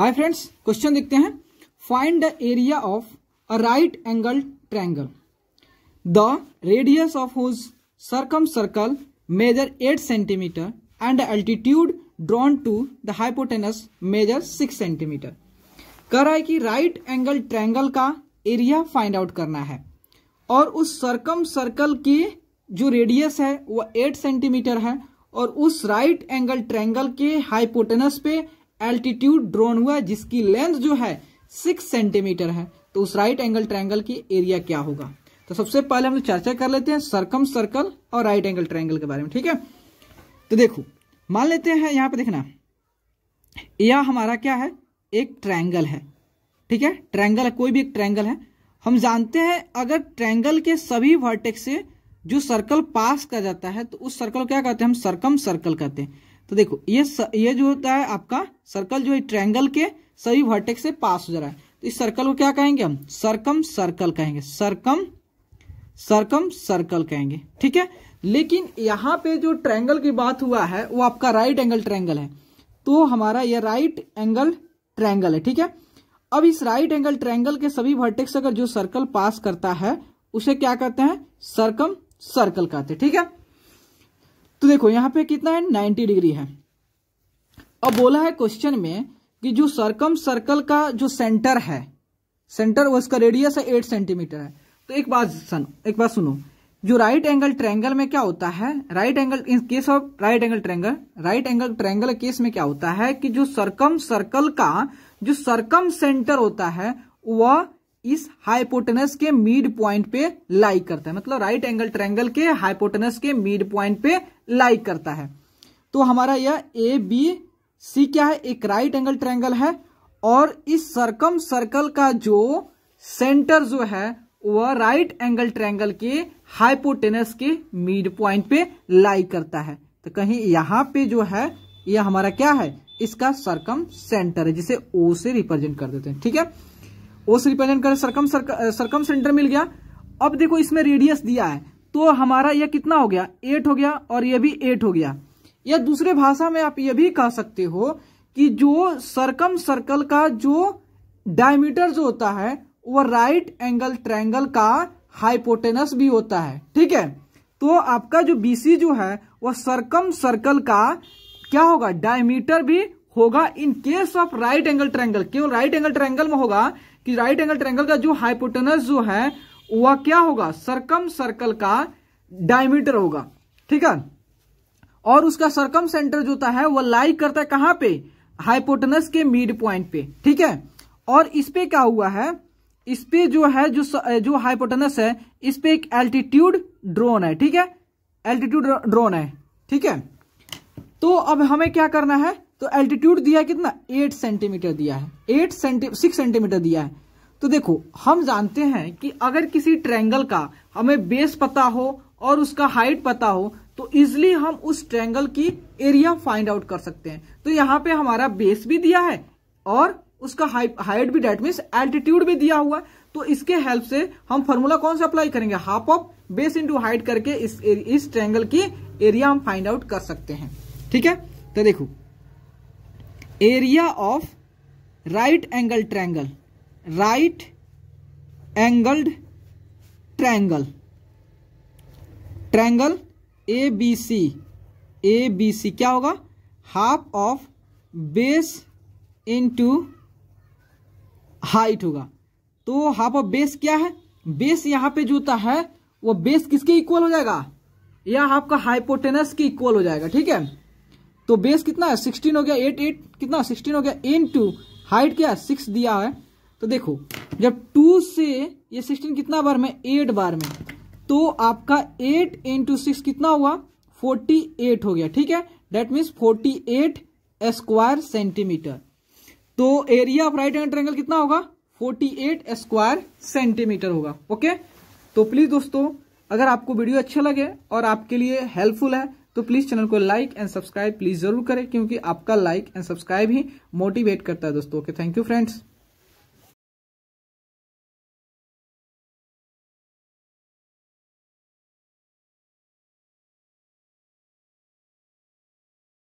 hi friends question देखते हैं find the area of a right angle triangle the radius of whose circumcircle measure eight centimetre and altitude drawn to the hypotenuse measure six centimetre कह रहा है कि right angle triangle का area find out करना है और उस circum circle की जो रेडियस है वह एट सेंटीमीटर है और उस राइट एंगल ट्रैंगल के हाइपोटेनस पे एल्टीट्यूड ड्रोन हुआ जिसकी लेंथ जो है सिक्स सेंटीमीटर है तो उस राइट एंगल ट्रायंगल की एरिया क्या होगा तो सबसे पहले हम चर्चा कर लेते हैं सरकम सर्कल और राइट एंगल ट्रायंगल के बारे में ठीक है तो देखो मान लेते हैं यहाँ पे देखना यह हमारा क्या है एक ट्रायंगल है ठीक है ट्रायंगल है कोई भी एक ट्रायंगल है हम जानते हैं अगर ट्रायंगल के सभी वर्टेक्स से जो सर्कल पास कर जाता है तो उस सर्कल को क्या कहते हैं हम सरकम सर्कल कहते हैं तो देखो ये स, ये जो होता है आपका सर्कल जो है ट्रैंगल के सभी वर्टेक्स से पास हो जा रहा है तो इस सर्कल को क्या कहेंगे हम सरकम सर्कल कहेंगे सरकम सरकम सर्कल कहेंगे ठीक है लेकिन यहाँ पे जो ट्रैंगल की बात हुआ है वो आपका राइट एंगल ट्रैंगल है तो हमारा ये राइट एंगल ट्रैंगल है ठीक है अब इस राइट एंगल ट्रैंगल के सभी वर्टेक्स अगर जो सर्कल पास करता है उसे क्या कहते हैं सर्कम सर्कल कहते हैं ठीक है तो देखो यहाँ पे कितना है नाइन्टी डिग्री है अब बोला है क्वेश्चन में कि जो सर्कम सर्कल का जो सेंटर है सेंटर उसका रेडियस है एट सेंटीमीटर है तो एक बात सुनो एक बात सुनो जो राइट एंगल ट्रेंगल में क्या होता है right angle in case of right angle triangle right angle triangle case में क्या होता है कि जो सर्कम सर्कल का जो सर्कम सेंटर होता है वह इस हाइपोटेनस के मिड पॉइंट पे लाइक करता है मतलब राइट एंगल ट्रेंगल के हाइपोटेनस के मिड पॉइंट पे लाइक करता है तो हमारा यह ए बी सी क्या है एक राइट एंगल ट्रेंगल है और इस सर्कम सर्कल का जो सेंटर जो है वह राइट एंगल ट्रेंगल के हाइपोटेनस के मिड पॉइंट पे लाइक करता है तो कहीं यहां पे जो है यह हमारा क्या है इसका सर्कम सेंटर है जिसे ओ से रिप्रेजेंट कर देते हैं ठीक है ओस रिप्रेजेंट करें सरकम सरकम सेंटर मिल गया अब देखो इसमें रेडियस दिया है तो हमारा यह कितना हो गया एट हो गया और यह भी एट हो गया या दूसरे भाषा में आप यह भी कह सकते हो कि जो सरकम सर्कल का जो डायमीटर जो होता है वह राइट एंगल ट्रायंगल का हाइपोटेनस भी होता है ठीक है तो आपका जो बीसी जो है वह सरकम सर्कल का क्या होगा डायमीटर भी होगा in case of right angle triangle केवल राइट एंगल ट्रैंगल में होगा कि राइट एंगल ट्रैंगल का जो हाइपोटेनस जो है वह क्या होगा सरकम सर्कल का डायमीटर होगा ठीक है और उसका सरकम सेंटर जो होता है वह लाई करता है कहां पे हाइपोटनस के मिड पॉइंट पे ठीक है और इस पे क्या हुआ है इस पे जो है जो जो हाइपोटनस है इस पे एक एल्टीट्यूड ड्रोन है ठीक है एल्टीट्यूड ड्रोन है ठीक है तो अब हमें क्या करना है तो एल्टीट्यूड दिया है कितना एट सेंटीमीटर दिया है एट सेंटी सिक्स सेंटीमीटर दिया है तो देखो हम जानते हैं कि अगर किसी ट्रैंगल का हमें बेस पता हो और उसका हाइट पता हो तो इजिली हम उस ट्रैंगल की एरिया फाइंड आउट कर सकते हैं तो यहाँ पे हमारा बेस भी दिया है और उसका हाइट भी डेट मीन्स एल्टीट्यूड भी दिया हुआ तो इसके हेल्प से हम फॉर्मूला कौन सा अप्लाई करेंगे half of base into height करके इस इस ट्रैंगल की एरिया हम फाइंड आउट कर सकते हैं ठीक है तो देखो area of right angle triangle right angled triangle triangle A B C A B C क्या होगा half of base into height होगा तो हाफ ऑफ बेस क्या है बेस यहां पे जो होता है वो बेस किसके इक्वल हो जाएगा या आपका हाइपोटेनस के इक्वल हो जाएगा ठीक है तो बेस कितना है सिक्सटीन हो गया एट एट कितना सिक्सटीन हो गया एन टू हाइट क्या है सिक्स दिया है तो देखो जब टू से ये सिक्सटीन कितना बार में एट बार में तो आपका एट एन टू सिक्स कितना हुआ फोर्टी एट हो गया ठीक है that means forty eight square centimetre तो area of right and triangle कितना होगा फोर्टी एट स्क्वायर सेंटीमीटर होगा ओके तो प्लीज दोस्तों अगर आपको वीडियो अच्छा लगे और आपके लिए हेल्पफुल है तो प्लीज चैनल को लाइक एंड सब्सक्राइब प्लीज जरूर करें क्योंकि आपका लाइक एंड सब्सक्राइब ही मोटिवेट करता है दोस्तों ओके थैंक यू फ्रेंड्स